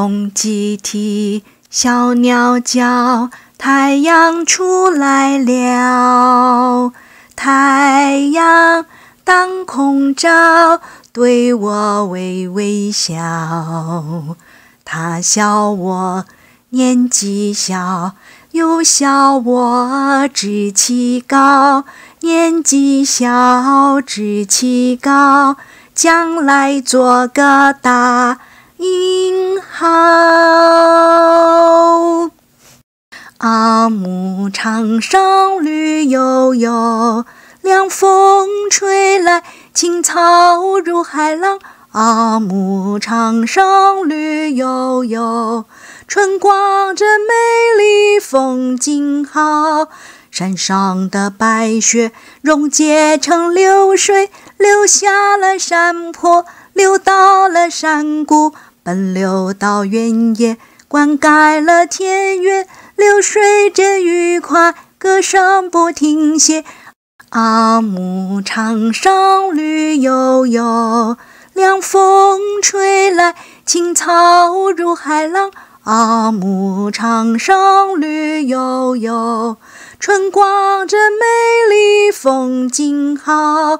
公鸡啼，小鸟叫，太阳出来了。太阳当空照，对我微微笑。他笑我年纪小，又笑我志气高。年纪小，志气高，将来做个大。牧场上绿油油，凉风吹来，青草如海浪。啊，牧场上绿油油，春光真美丽，风景好。山上的白雪溶解成流水，流下了山坡，流到了山谷，奔流到原野，灌溉了田园。流水真愉快，歌声不停歇。阿木场上绿油油，凉风吹来，青草如海浪。阿木场上绿油油，春光真美丽，风景好。